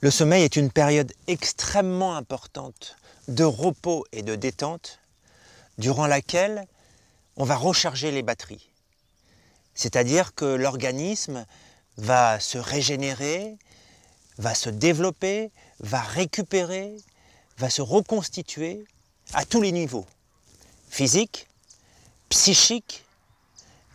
Le sommeil est une période extrêmement importante de repos et de détente durant laquelle on va recharger les batteries. C'est-à-dire que l'organisme va se régénérer, va se développer, va récupérer, va se reconstituer à tous les niveaux, physique, psychique,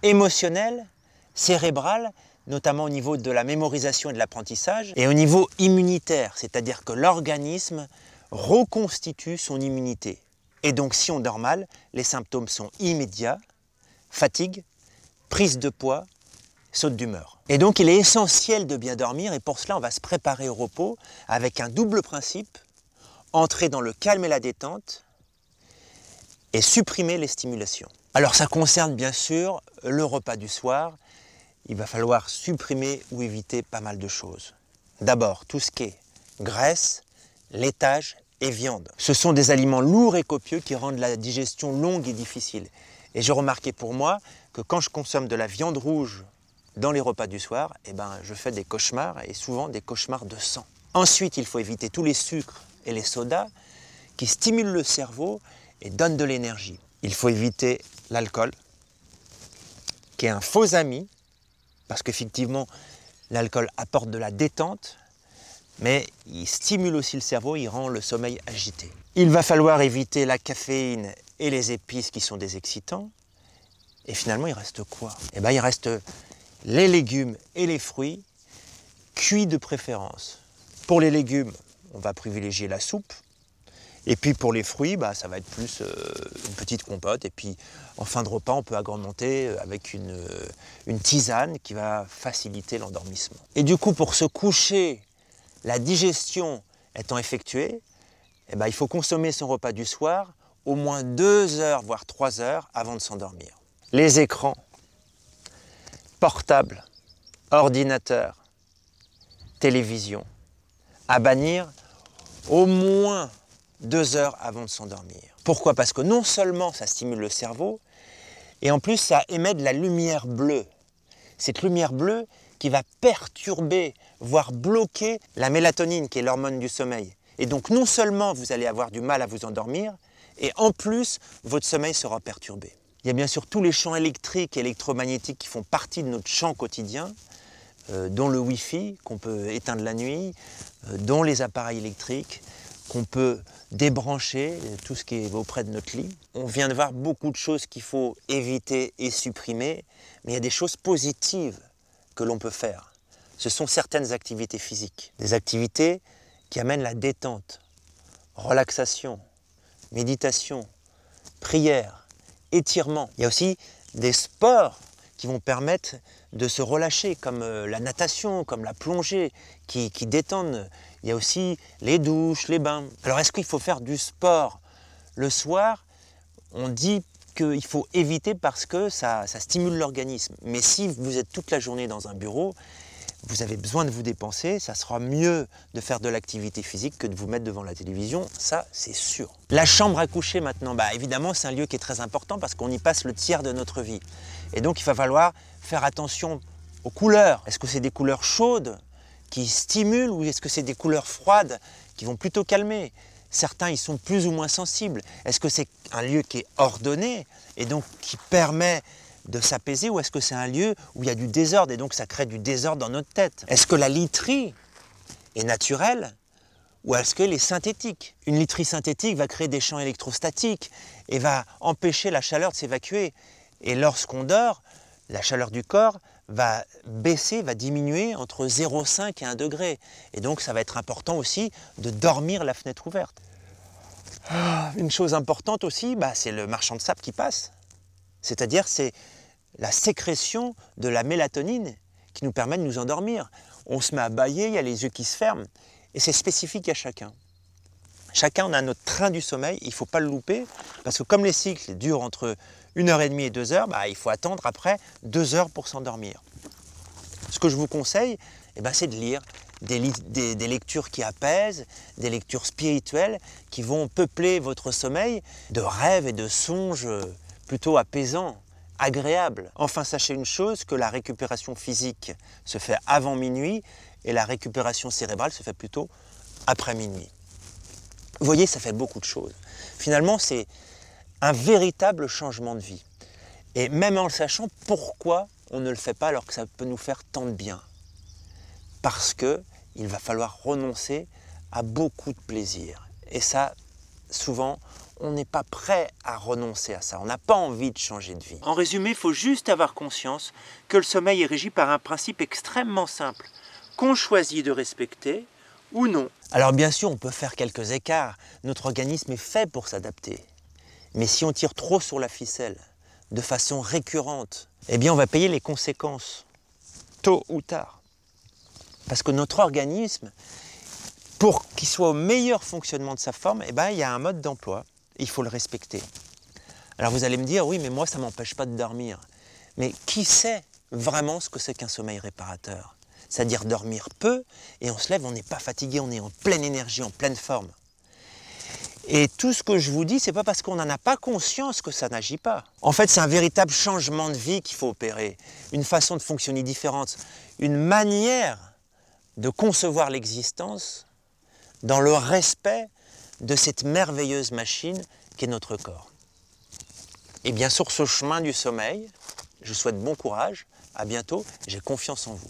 émotionnel, cérébral, notamment au niveau de la mémorisation et de l'apprentissage, et au niveau immunitaire, c'est-à-dire que l'organisme reconstitue son immunité. Et donc si on dort mal, les symptômes sont immédiats, fatigue, prise de poids, saute d'humeur. Et donc il est essentiel de bien dormir, et pour cela on va se préparer au repos avec un double principe, entrer dans le calme et la détente, et supprimer les stimulations. Alors ça concerne bien sûr le repas du soir, il va falloir supprimer ou éviter pas mal de choses. D'abord, tout ce qui est graisse, laitage et viande. Ce sont des aliments lourds et copieux qui rendent la digestion longue et difficile. Et j'ai remarqué pour moi que quand je consomme de la viande rouge dans les repas du soir, eh ben, je fais des cauchemars et souvent des cauchemars de sang. Ensuite, il faut éviter tous les sucres et les sodas qui stimulent le cerveau et donnent de l'énergie. Il faut éviter l'alcool, qui est un faux ami parce qu'effectivement, l'alcool apporte de la détente, mais il stimule aussi le cerveau, il rend le sommeil agité. Il va falloir éviter la caféine et les épices qui sont des excitants. Et finalement, il reste quoi eh bien, il reste les légumes et les fruits, cuits de préférence. Pour les légumes, on va privilégier la soupe, et puis pour les fruits, bah, ça va être plus euh, une petite compote. Et puis en fin de repas, on peut agrémenter euh, avec euh, une, tisane qui va faciliter l'endormissement. Et du coup, pour se coucher, la digestion étant effectuée, eh ben, il faut consommer son repas du soir au moins deux heures, voire trois heures avant de s'endormir. Les écrans, portables, ordinateurs, télévision, à bannir au moins deux heures avant de s'endormir. Pourquoi Parce que non seulement ça stimule le cerveau, et en plus ça émet de la lumière bleue. Cette lumière bleue qui va perturber, voire bloquer la mélatonine, qui est l'hormone du sommeil. Et donc non seulement vous allez avoir du mal à vous endormir, et en plus votre sommeil sera perturbé. Il y a bien sûr tous les champs électriques et électromagnétiques qui font partie de notre champ quotidien, euh, dont le Wi-Fi qu'on peut éteindre la nuit, euh, dont les appareils électriques, qu'on peut débrancher, tout ce qui est auprès de notre lit. On vient de voir beaucoup de choses qu'il faut éviter et supprimer, mais il y a des choses positives que l'on peut faire. Ce sont certaines activités physiques, des activités qui amènent la détente, relaxation, méditation, prière, étirement. Il y a aussi des sports qui vont permettre de se relâcher, comme euh, la natation, comme la plongée, qui, détendent. Il y a aussi les douches, les bains. Alors est-ce qu'il faut faire du sport le soir On dit qu'il faut éviter parce que ça stimule l'organisme. Mais si vous êtes toute la journée dans un bureau, vous avez besoin de vous dépenser, ça sera mieux de faire de l'activité physique que de vous mettre devant la télévision, ça c'est sûr. La chambre à coucher maintenant, bah évidemment c'est un lieu qui est très important parce qu'on y passe le tiers de notre vie. Et donc il va falloir faire attention aux couleurs. Est-ce que c'est des couleurs chaudes qui stimulent ou est-ce que c'est des couleurs froides qui vont plutôt calmer Certains y sont plus ou moins sensibles. Est-ce que c'est un lieu qui est ordonné et donc qui permet de s'apaiser ou est-ce que c'est un lieu où il y a du désordre et donc ça crée du désordre dans notre tête Est-ce que la literie est naturelle ou est-ce qu'elle est synthétique Une literie synthétique va créer des champs électrostatiques et va empêcher la chaleur de s'évacuer. Et lorsqu'on dort, la chaleur du corps va baisser, va diminuer entre 0,5 et 1 degré. Et donc ça va être important aussi de dormir la fenêtre ouverte. Ah, une chose importante aussi, bah, c'est le marchand de sable qui passe. C'est-à-dire c'est la sécrétion de la mélatonine qui nous permet de nous endormir. On se met à bailler, il y a les yeux qui se ferment, et c'est spécifique à chacun. Chacun on a notre train du sommeil, il ne faut pas le louper, parce que comme les cycles durent entre 1h30 et 2h, bah, il faut attendre après 2 heures pour s'endormir. Ce que je vous conseille, eh ben, c'est de lire des, lectures qui apaisent, des lectures spirituelles qui vont peupler votre sommeil de rêves et de songes plutôt apaisants agréable. Enfin, sachez une chose, que la récupération physique se fait avant minuit et la récupération cérébrale se fait plutôt après minuit. Vous voyez, ça fait beaucoup de choses. Finalement, c'est un véritable changement de vie. Et même en le sachant, pourquoi on ne le fait pas alors que ça peut nous faire tant de bien Parce que il va falloir renoncer à beaucoup de plaisir. Et ça, souvent, on n'est pas prêt à renoncer à ça, on n'a pas envie de changer de vie. En résumé, il faut juste avoir conscience que le sommeil est régi par un principe extrêmement simple, qu'on choisit de respecter ou non. Alors bien sûr, on peut faire quelques écarts, notre organisme est fait pour s'adapter. Mais si on tire trop sur la ficelle, de façon récurrente, eh bien on va payer les conséquences, tôt ou tard. Parce que notre organisme, pour qu'il soit au meilleur fonctionnement de sa forme, eh ben, il y a un mode d'emploi. Il faut le respecter. Alors vous allez me dire, oui, mais moi, ça ne m'empêche pas de dormir. Mais qui sait vraiment ce que c'est qu'un sommeil réparateur C'est-à-dire dormir peu et on se lève, on n'est pas fatigué, on est en pleine énergie, en pleine forme. Et tout ce que je vous dis, c'est pas parce qu'on n'en a pas conscience que ça n'agit pas. En fait, c'est un véritable changement de vie qu'il faut opérer, une façon de fonctionner différente, une manière de concevoir l'existence dans le respect de cette merveilleuse machine qu'est notre corps. Et bien sur ce chemin du sommeil, je souhaite bon courage, à bientôt, j'ai confiance en vous.